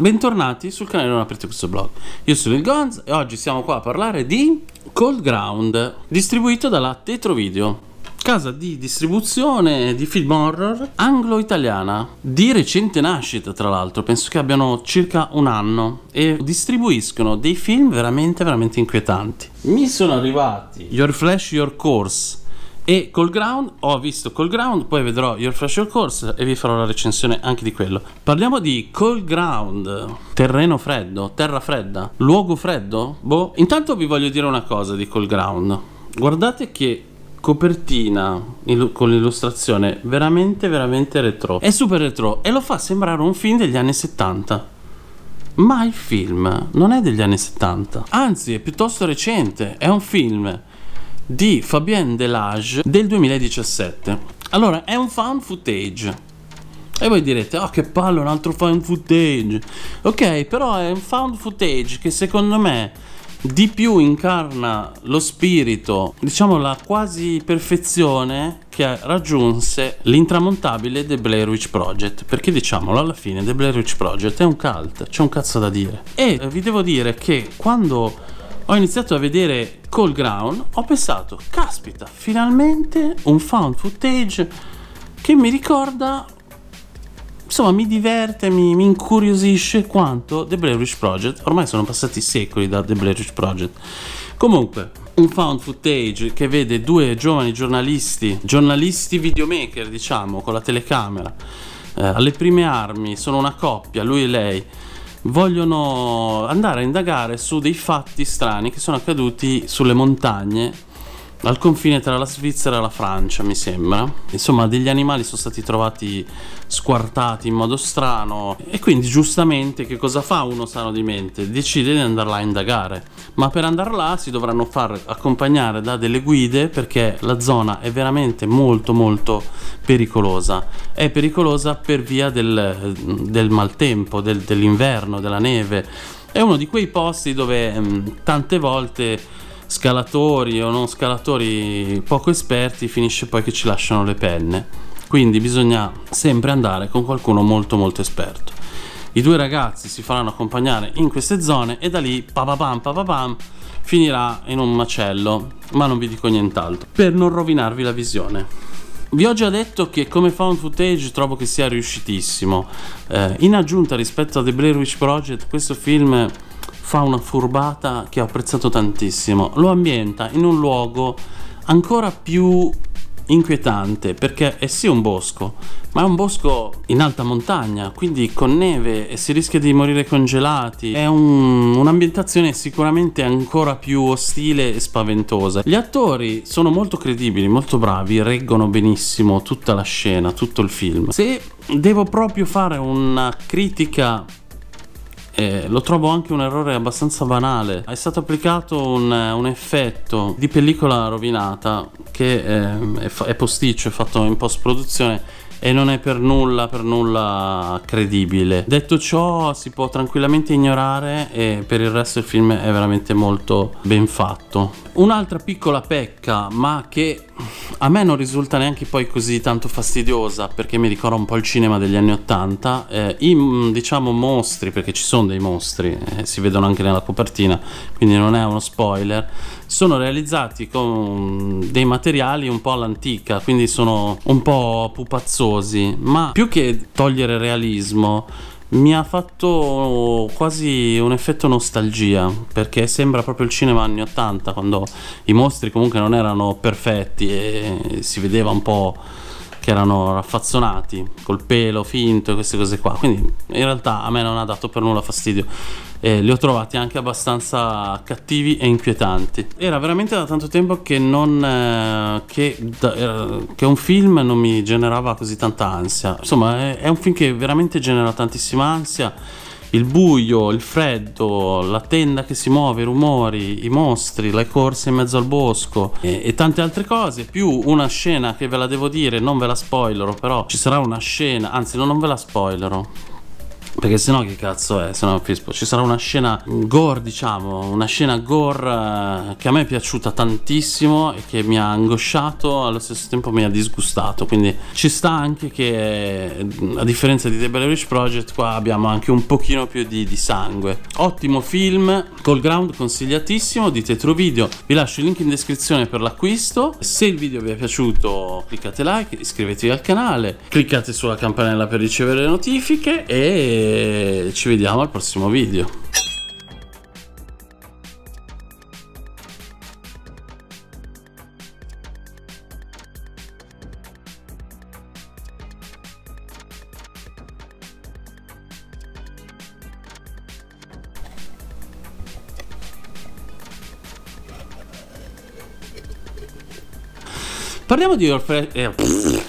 Bentornati sul canale Non aprite questo blog. Io sono il Gonz e oggi siamo qua a parlare di Cold Ground, distribuito dalla Tetro Video, casa di distribuzione di film horror anglo-italiana, di recente nascita tra l'altro, penso che abbiano circa un anno e distribuiscono dei film veramente veramente inquietanti. Mi sono arrivati Your Flash Your Course e col ground ho visto col ground poi vedrò Your Fresh Your Course e vi farò la recensione anche di quello parliamo di col ground terreno freddo terra fredda luogo freddo boh intanto vi voglio dire una cosa di col ground guardate che copertina il, con l'illustrazione veramente veramente retro è super retro e lo fa sembrare un film degli anni 70 ma il film non è degli anni 70 anzi è piuttosto recente è un film di Fabien Delage del 2017. Allora, è un fan footage. E voi direte, oh che palle, un altro fan footage. Ok, però è un fan footage che secondo me di più incarna lo spirito, diciamo la quasi perfezione che raggiunse l'intramontabile The Blair Witch Project, perché diciamolo alla fine The Blair Witch Project è un cult, c'è un cazzo da dire. E vi devo dire che quando ho iniziato a vedere Call Ground, ho pensato, caspita, finalmente un found footage che mi ricorda, insomma mi diverte, mi, mi incuriosisce quanto The Blair Witch Project, ormai sono passati secoli da The Blair Witch Project, comunque un found footage che vede due giovani giornalisti, giornalisti videomaker diciamo, con la telecamera, eh, alle prime armi, sono una coppia, lui e lei, vogliono andare a indagare su dei fatti strani che sono accaduti sulle montagne al confine tra la Svizzera e la Francia, mi sembra. Insomma, degli animali sono stati trovati squartati in modo strano e quindi giustamente che cosa fa uno sano di mente? Decide di andare là a indagare, ma per andare là si dovranno far accompagnare da delle guide perché la zona è veramente molto molto pericolosa. È pericolosa per via del, del maltempo, del, dell'inverno, della neve. È uno di quei posti dove mh, mm, tante volte scalatori o non scalatori poco esperti finisce poi che ci lasciano le penne. Quindi bisogna sempre andare con qualcuno molto molto esperto. I due ragazzi si faranno accompagnare in queste zone e da lì papapam papapam finirà in un macello, ma non vi dico nient'altro, per non rovinarvi la visione vi ho già detto che come found footage trovo che sia riuscitissimo. Eh, in aggiunta rispetto a The Blair Witch Project, questo film fa una furbata che ho apprezzato tantissimo. Lo ambienta in un luogo ancora più inquietante perché è sì un bosco, ma è un bosco in alta montagna, quindi con neve e si rischia di morire congelati. È un, un'ambientazione sicuramente ancora più ostile e spaventosa. Gli attori sono molto credibili, molto bravi, reggono benissimo tutta la scena, tutto il film. Se devo proprio fare una critica eh, lo trovo anche un errore abbastanza banale. È stato applicato un, eh, un effetto di pellicola rovinata che eh, è, fa- è posticcio, è fatto in post produzione e non è per nulla per nulla credibile detto ciò si può tranquillamente ignorare e per il resto il film è veramente molto ben fatto un'altra piccola pecca ma che a me non risulta neanche poi così tanto fastidiosa perché mi ricorda un po' il cinema degli anni Ottanta. Eh, I mm, diciamo mostri, perché ci sono dei mostri, eh, si vedono anche nella copertina, quindi non è uno spoiler. Sono realizzati con dei materiali un po' all'antica, quindi sono un po' pupazzosi, ma più che togliere realismo mi ha fatto quasi un effetto nostalgia perché sembra proprio il cinema anni 80 quando i mostri comunque non erano perfetti e si vedeva un po' che erano raffazzonati col pelo finto e queste cose qua quindi in realtà a me non ha dato per nulla fastidio eh, li ho trovati anche abbastanza cattivi e inquietanti era veramente da tanto tempo che, non, eh, che, da, eh, che un film non mi generava così tanta ansia insomma è, è un film che veramente genera tantissima ansia il buio, il freddo, la tenda che si muove, i rumori, i mostri, le corse in mezzo al bosco e, e tante altre cose, più una scena che ve la devo dire, non ve la spoilero, però ci sarà una scena, anzi no, non ve la spoilero, perché sennò che cazzo è? Se no ci sarà una scena gore, diciamo, una scena gore eh, che a me è piaciuta tantissimo e che mi ha angosciato, allo stesso tempo mi ha disgustato. Quindi ci sta anche che a differenza di The Blair Witch Project qua abbiamo anche un pochino più di, di sangue. Ottimo film, Call Ground consigliatissimo di Tetro Video. Vi lascio il link in descrizione per l'acquisto. Se il video vi è piaciuto cliccate like, iscrivetevi al canale, cliccate sulla campanella per ricevere le notifiche e ci vediamo al prossimo video. Parliamo di Orfeo. Eh,